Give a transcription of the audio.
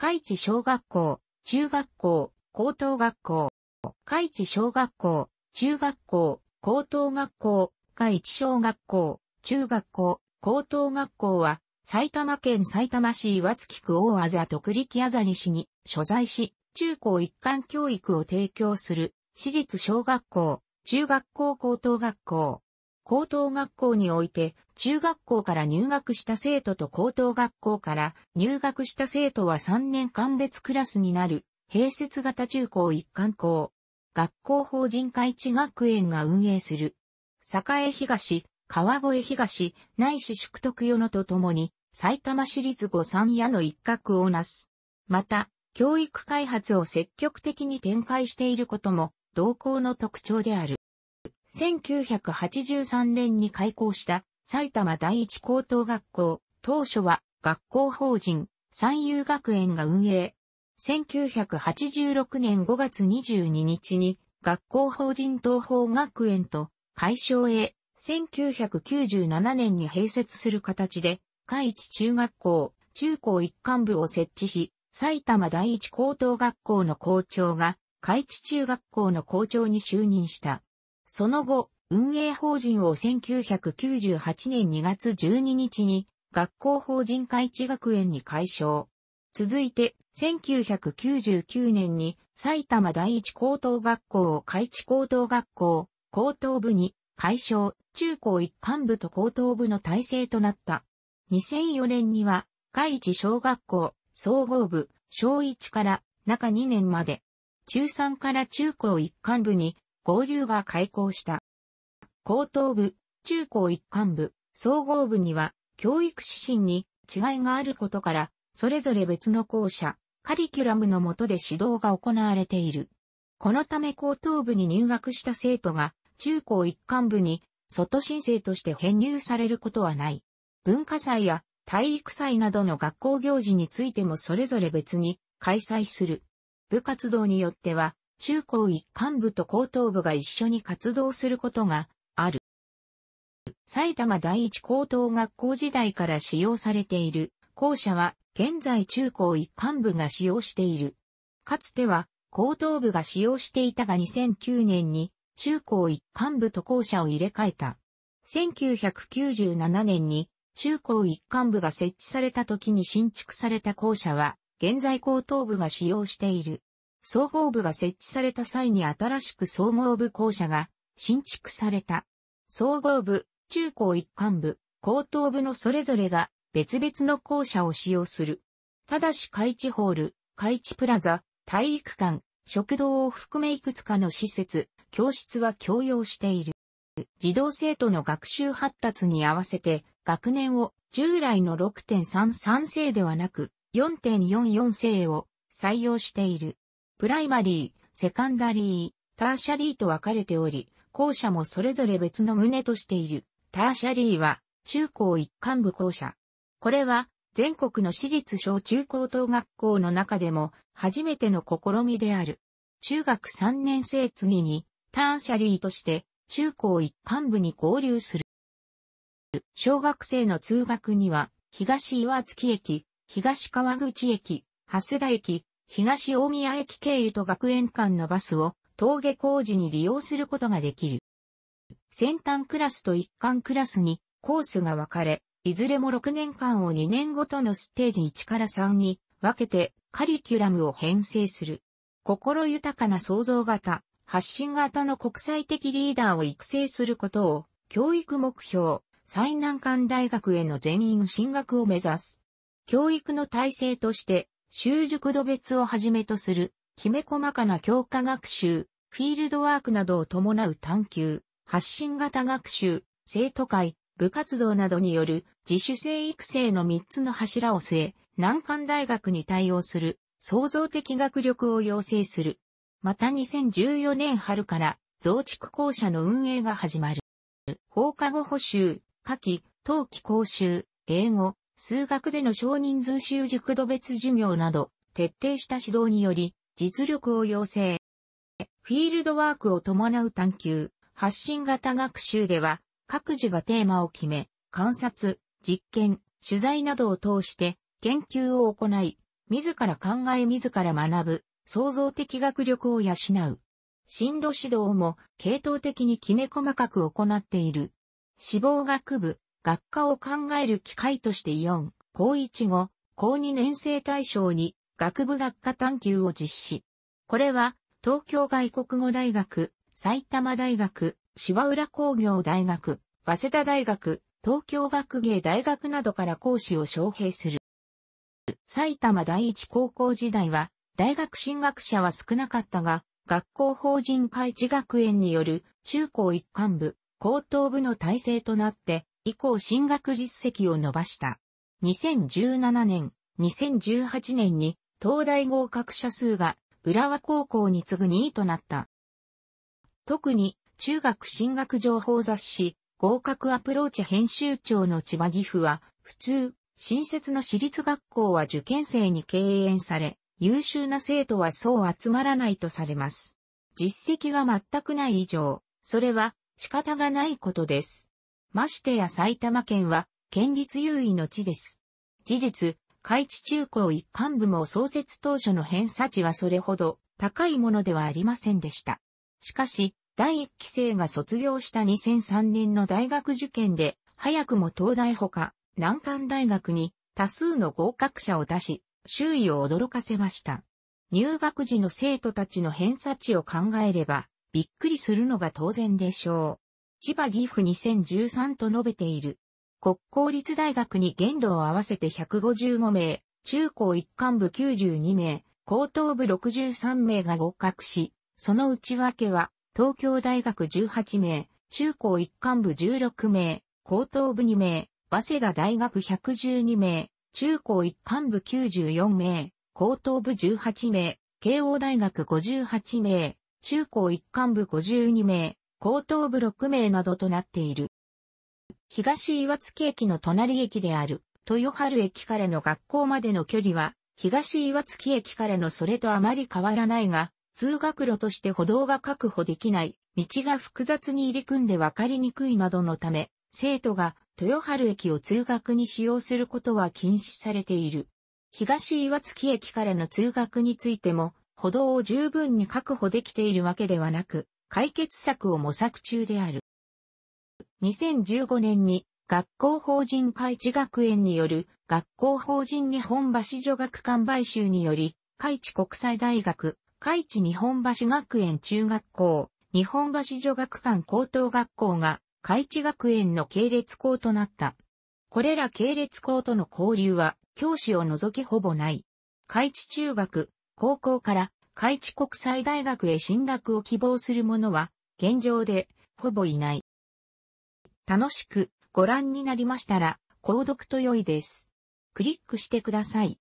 海地小学校、中学校、高等学校。海地小学校、中学校、高等学校、海地小学校、中学校、高等学校は、埼玉県埼玉市岩槻区大あざ徳力あざ西に所在し、中高一貫教育を提供する、私立小学校、中学校高等学校、高等学校において、中学校から入学した生徒と高等学校から入学した生徒は3年間別クラスになる、併設型中高一貫校。学校法人会地学園が運営する。栄東、川越東、内市宿徳与野とともに、埼玉市立五三屋の一角をなす。また、教育開発を積極的に展開していることも、同校の特徴である。1983年に開校した埼玉第一高等学校、当初は学校法人、三遊学園が運営。1986年5月22日に学校法人東方学園と会消へ1997年に併設する形で、海一中学校、中高一貫部を設置し、埼玉第一高等学校の校長が、海地中学校の校長に就任した。その後、運営法人を1998年2月12日に学校法人開智学園に改消。続いて、1999年に埼玉第一高等学校を開智高等学校、高等部に改消、中高一貫部と高等部の体制となった。2004年には、開智小学校、総合部、小1から中2年まで、中3から中高一貫部に合流が開校した。高等部、中高一貫部、総合部には教育指針に違いがあることから、それぞれ別の校舎、カリキュラムの下で指導が行われている。このため高等部に入学した生徒が中高一貫部に外申請として編入されることはない。文化祭や体育祭などの学校行事についてもそれぞれ別に開催する。部活動によっては中高一貫部と高等部が一緒に活動することがある。埼玉第一高等学校時代から使用されている校舎は現在中高一貫部が使用している。かつては高等部が使用していたが2009年に中高一貫部と校舎を入れ替えた。1997年に中高一貫部が設置された時に新築された校舎は現在高等部が使用している。総合部が設置された際に新しく総合部校舎が新築された。総合部、中高一貫部、高等部のそれぞれが別々の校舎を使用する。ただし海地ホール、海地プラザ、体育館、食堂を含めいくつかの施設、教室は共用している。児童生徒の学習発達に合わせて学年を従来の6.33世ではなく4.44世を採用している。プライマリー、セカンダリー、ターシャリーと分かれており、校舎もそれぞれ別の旨としている。ターシャリーは、中高一貫部校舎。これは、全国の私立小中高等学校の中でも、初めての試みである。中学3年生次に、ターシャリーとして、中高一貫部に合流する。小学生の通学には、東岩月駅、東川口駅、蓮田駅、東大宮駅経由と学園間のバスを峠工事に利用することができる。先端クラスと一貫クラスにコースが分かれ、いずれも6年間を2年ごとのステージ1から3に分けてカリキュラムを編成する。心豊かな創造型、発信型の国際的リーダーを育成することを教育目標、最難関大学への全員進学を目指す。教育の体制として習熟度別をはじめとする、きめ細かな強化学習、フィールドワークなどを伴う探求、発信型学習、生徒会、部活動などによる自主性育成の3つの柱を据え、難関大学に対応する創造的学力を養成する。また2014年春から増築校舎の運営が始まる。放課後補修、夏季、冬季講習、英語、数学での少人数習熟度別授業など、徹底した指導により、実力を要請。フィールドワークを伴う探求、発信型学習では、各自がテーマを決め、観察、実験、取材などを通して研究を行い、自ら考え自ら学ぶ、創造的学力を養う。進路指導も系統的にきめ細かく行っている。志望学部、学科を考える機会として4、高1後、高2年生対象に学部学科探求を実施。これは、東京外国語大学、埼玉大学、芝浦工業大学、早稲田大学、東京学芸大学などから講師を招聘する。埼玉第一高校時代は、大学進学者は少なかったが、学校法人開智学園による中高一貫部、高等部の体制となって、以降進学実績を伸ばした。2017年、2018年に東大合格者数が浦和高校に次ぐ2位となった。特に中学進学情報雑誌合格アプローチ編集長の千葉岐阜は普通、新設の私立学校は受験生に敬遠され、優秀な生徒はそう集まらないとされます。実績が全くない以上、それは仕方がないことです。ましてや埼玉県は、県立優位の地です。事実、海地中高一貫部も創設当初の偏差値はそれほど高いものではありませんでした。しかし、第一期生が卒業した2003年の大学受験で、早くも東大ほか、南関大学に多数の合格者を出し、周囲を驚かせました。入学時の生徒たちの偏差値を考えれば、びっくりするのが当然でしょう。千葉岐阜2013と述べている。国公立大学に限度を合わせて155名、中高一貫部92名、高等部63名が合格し、その内訳は、東京大学18名、中高一貫部16名、高等部2名、早稲田大学112名、中高一貫部94名、高等部18名、慶応大学58名、中高一貫部52名、後頭部6名などとなっている。東岩槻駅の隣駅である、豊春駅からの学校までの距離は、東岩槻駅からのそれとあまり変わらないが、通学路として歩道が確保できない、道が複雑に入り組んで分かりにくいなどのため、生徒が豊春駅を通学に使用することは禁止されている。東岩槻駅からの通学についても、歩道を十分に確保できているわけではなく、解決策を模索中である。2015年に学校法人開智学園による学校法人日本橋女学館買収により、開智国際大学、開智日本橋学園中学校、日本橋女学館高等学校が開智学園の系列校となった。これら系列校との交流は教師を除きほぼない。開智中学、高校から海地国際大学へ進学を希望する者は、現状で、ほぼいない。楽しくご覧になりましたら、購読と良いです。クリックしてください。